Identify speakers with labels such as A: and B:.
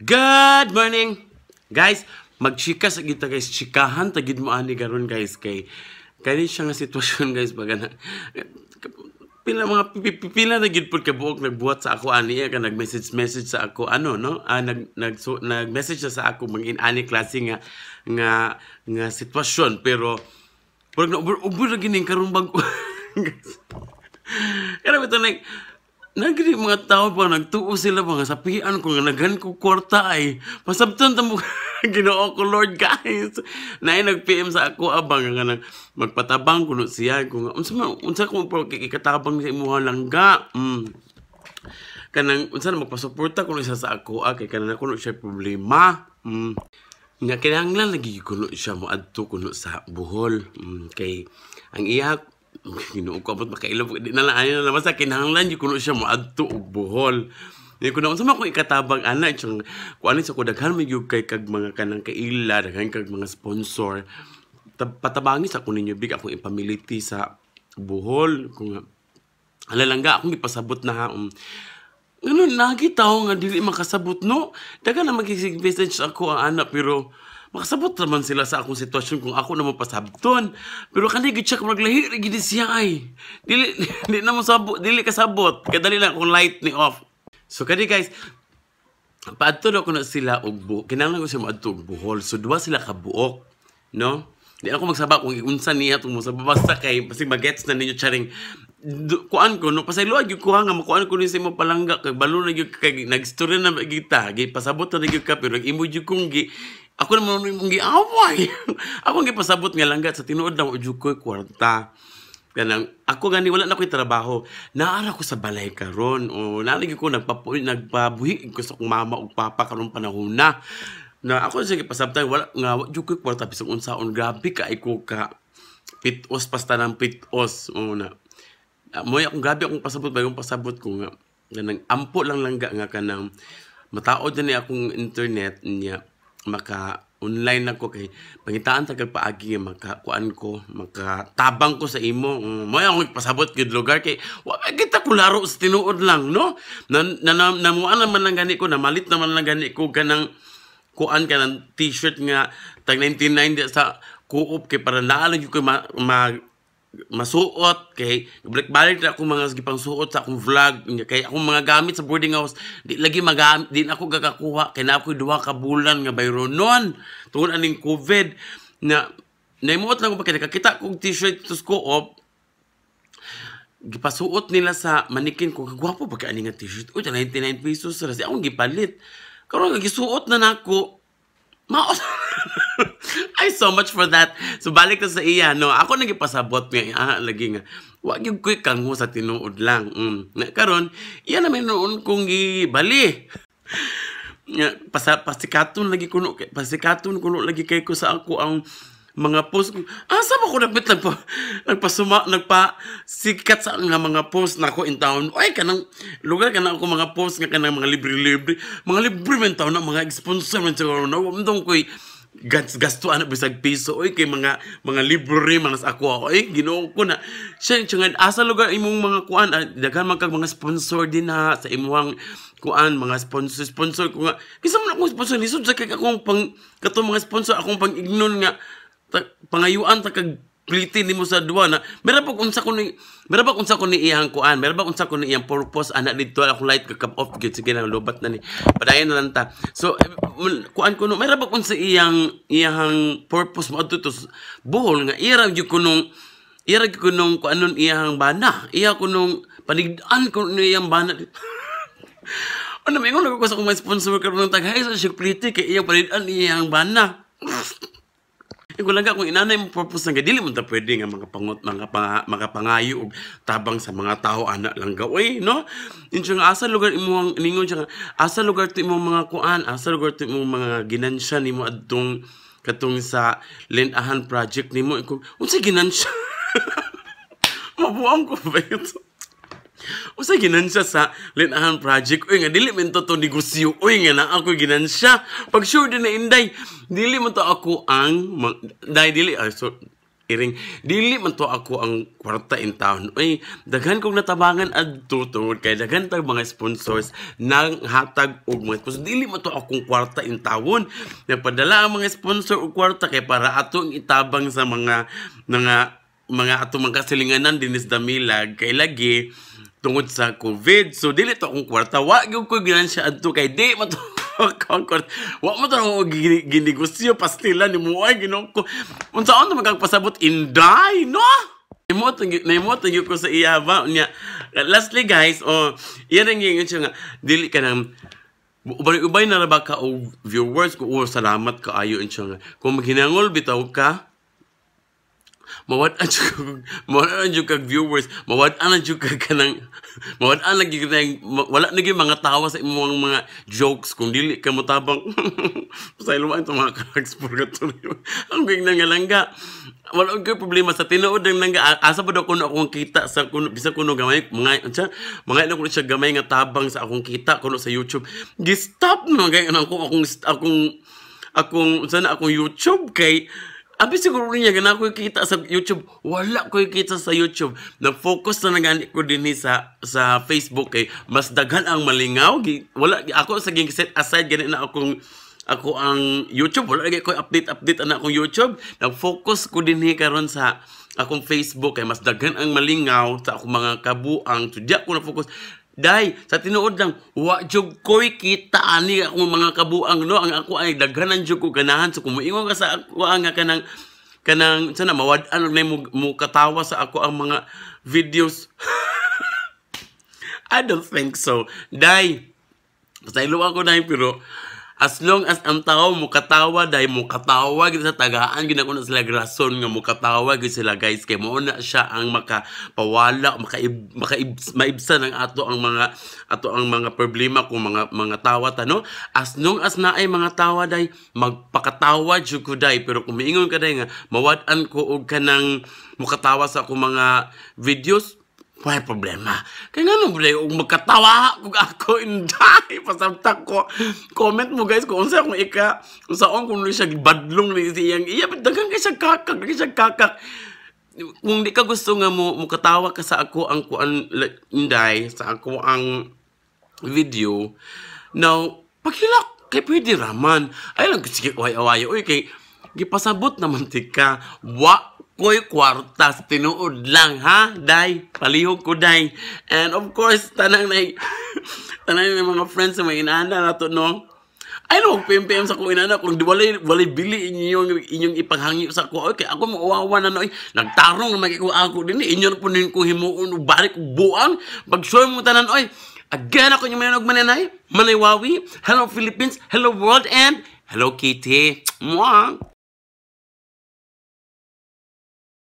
A: Good morning! Guys, magchika sa gita guys. Chikahan tagid mo ani garon guys kay kani siya nga sitwasyon guys baga na pila mga pipila na gid pud kabuok nagbuhat sa ako ani eh, ka nag-message message sa ako ano no ah, nag nag so, nag-message sa ako mga ani klase nga nga nga sitwasyon pero pero ubod ra gining karon bag guys. Kaya ito like, Nagri mga tao pa nagtuo sila mga sapian ko nga naghan ko kwarta ay pasabton ta mo Ginoo ko Lord guys. Nay nag PM sa ako abang nga nang magpatabang kuno siya ko unsa man unsa ko pro kikatabang sa imuha langga. Mm. Kanang unsa na magpasuporta kuno isa sa ako ah, kanang kuno siya problema. Mm. Nga kinahanglan lagi kuno siya mo adto kuno sa Bohol. Mm. Kay ang iya Ginoo ko abot makailom di na lang ayo na basta kinahanglan jud kuno siya moadto og buhol. Ni kuno unsa man ko ikatabang ana kung kuan sa ko daghan man kay kag mga kanang kaila daghan kag mga sponsor. Patabangi sa kunin ninyo big akong ipamiliti sa buhol kung ala lang ga akong ipasabot na ha. Um, ano, nagitaw nga dili makasabot, no? Daga na magigig message ako ang ah, anak, pero makasabot naman sila sa akong sitwasyon kung ako naman pasabton. Pero kanigit siya kung naglahi, gid siya ay. Dili, dili na mo sabot, dili ka sabot. Kadali lang kung light ni off. So kani guys, paadto na ko na sila og buhok. Kinahanglan ko siya maadto og buhol. So duwa sila kabuok, no? Di ako magsaba kung iunsa niya tungmo sa babasa kay kasi magets na ninyo charing kuan ko no pasay luag yung kuha nga makuan ko ni sa imo palangga kay balo na gyud kay nagstorya na magita. gi pasabot na gyud ka pero imo gyud kung gi ako naman mong giaway. ako ang gipasabot nga langgat sa tinuod na udyog ko'y kwarta. Kanang, ako gani, wala na ko'y trabaho. Naara ko sa balay karon O, nalagi ko nagpapu, nagpabuhi ko sa kong mama o papa karon panahon na. Na ako sa gipasabtay, wala nga, ujuk ko'y kwarta. Bisang on grabe ka, iko ka. Pitos, pasta ng pitos. O na. Moy akong gabi akong pasabot, bagong pasabot ko nga. Kanang, ampo lang langga nga kanang, mataod na ni akong internet niya maka online nako kay pangitaan ta kag paagi maka kuan ko makatabang ko sa imo may mm, akong pasabot gid lugar kay wa kita ko laro sa tinuod lang no na, na, na, namuan lang gani ko na namalit naman lang gani ko kanang kuan kanang t-shirt nga tag 99 sa co kay para naalag ko ma, ma masuot kay balik-balik ako akong mga gipang suot sa akong vlog kay akong mga gamit sa boarding house di lagi magamit din ako gagakuha kay na ako duha ka bulan nga bayron noon tungod aning covid na naimuot lang ko bakit nakakita kong t-shirt to co-op gipasuot nila sa manikin ko gwapo ba kaani nga t-shirt uy 99 pesos ra si akong gipalit karon gisuot na nako maos so much for that. So, balik na sa iya, no? Ako nagipasabot niya, ah, lagi nga. Wag yung quick kang sa tinuod lang. Mm. Karon, iya naman noon kong gibali. Pasa, pasikaton lagi kuno, pasikatun kuno lagi kay ko sa ako ang mga post ko. Ah, ko ako nabit nagpa, nagpasuma, nagpasikat sa nga mga post na ako in town. Ay, kanang, lugar ka na ako mga post nga kanang mga libre-libre. Mga libre man taon na mga sponsor man siguro na. Wamdong ko'y, gats gasto ana bisag piso oy kay mga mga libro ni manas ako oy Ginoo ko na siya nga asa lugar imong mga kuan ah, daghan man kag mga sponsor din ha sa imong kuan mga sponsor sponsor ko nga kisa man akong sponsor lisod sa kag akong pang kato mga sponsor akong pang ignon nga ta, pangayuan ta kag plitin nimo sa duwa na meron pa unsa ko ni meron pa unsa ko ni iyang kuan meron pa unsa ko ni iyang purpose ana didto akong light ka cup off gid sige na lobat na ni padayon na lang ta so eh, kuan kuno meron pa unsa iyang iyang purpose mo adto buhol nga ira gyud kunong ira gyud kunong kuanon iyang bana iya kunong panigdan kuno iyang bana ano may ngono ko sa kung may sponsor karon tag hay sa sig kay iyang panigdan iyang bana Ingon lang kung inanay mo purpose nga dili mo ta pwede nga mga pangot mga pang, mga pangayo og tabang sa mga tao ana lang gaway, no? Inyo nga asa lugar imo ang ningon siya asa lugar to imo mga kuan, asa lugar to imo mga ginansya nimo adtong katong sa Lendahan project nimo. Unsa ginansya? Mabuang ko ba ito? Usa ginansya sa linahan project. Uy nga, dili man to, to negosyo. Uy nga na, ako ginansya. Pag sure din na inday, dili man to ako ang... Dahil dili, ah, so, iring, dili man to ako ang kwarta in town. Uy, daghan kong natabangan at tutungod kay daghan tag mga sponsors nang hatag og mga sponsors. Dili man to akong kwarta in town. Napadala ang mga sponsor og kwarta kay para atong itabang sa mga mga mga atong mga kasilinganan dinis damilag kay lagi tungod sa COVID. So, dili to akong kwarta. Wa gyud ko siya adto kay di man to Wa mo tawo akong ginegosyo, pastilan, ni mo ay ginong ko. Unsa ano in die no? Naimot ang ko sa iya ba? Niya. Lastly, guys, oh, iya ning ingon nga, dili ka nang Ubay-ubay na ra ba ka o oh, viewers ko, oh, salamat kaayo. Kung maghinangol, bitaw ka, mawat-an jud mawat-an jud kag viewers, mawat-an jud kag kanang mawat-an lagi kanang wala na gyud mga tawa sa imong mga jokes kung dili ka motabang. sa iluan sa mga cracks purgatory. Ang gig na langga Wala gyud problema sa tinuod ng nangga asa pa daw kuno akong kita sa kuno bisag kuno gamay mga unsa mga ilo kuno siya gamay nga tabang sa akong kita kuno sa YouTube. Gi stop na gay anong akong akong akong akong sana akong YouTube kay Abi siguro niya gana ko kita sa YouTube. Wala ko kita sa YouTube. Nag-focus na nga ko din sa sa Facebook eh. mas daghan ang malingaw. Wala ako sa ging set aside gani na akong ako ang YouTube wala lagi ko update update ana akong YouTube nag-focus ko din hi karon sa akong Facebook kay eh. mas daghan ang malingaw sa akong mga kabuang tudya ko na focus Day, sa tinuod lang, wa jug ko'y kita ani akong mga kabuang, no? Ang ako ay daghan ang jug ko ganahan. So, kumuingon ka sa ako, ang kanang kanang, sana, mawad, ano, may mo, mo katawa sa ako ang mga videos. I don't think so. Day, sa ilo ako na pero As long as ang tao mukatawa dahil mukatawa gid sa tagaan gid na sila grason nga mukatawa gid sila guys kay mao na siya ang makapawala makaib, makaib maibsan ang ato ang mga ato ang mga problema kung mga mga tawa ta no as long as naay mga tawa dai magpakatawa jud ko dai pero kung miingon ka day nga mawad-an ko og kanang mukatawa sa akong mga videos may problema. Kaya nga nung bulay, kung magkatawa, kung ako, inday, pasamtak ko. Comment mo guys, kung unsa akong ika, kung saan kung siya badlong ni siyang iya, but dagang kay siya kakak, dagang siya kakak. Kung di ka gusto nga mo, mukatawa ka sa ako ang kuan, inday, sa ako ang video, now, pakilak, kay pwede raman. Ay lang, sige, away-away, uy, kay, gipasabot naman tika, wa ko'y kwartas. Tinuod lang, ha? Day, palihog ko, day. And of course, tanang na, tanang na mga friends sa may inaanda na to, no? Ay, no, PMPM sa kong inaanda. Kung di walay, walay bili inyong, inyong ipanghangyo sa ko. Okay, ako mauwawa na, no? Eh, nagtarong na magkikuha ako din. Eh. inyo po din ko himuon, balik buang. Pag sure mo tanan, oy, Again, ako yung mayanog mananay, Malaywawi. Hello, Philippines. Hello, world. And hello, Kitty. Mwah!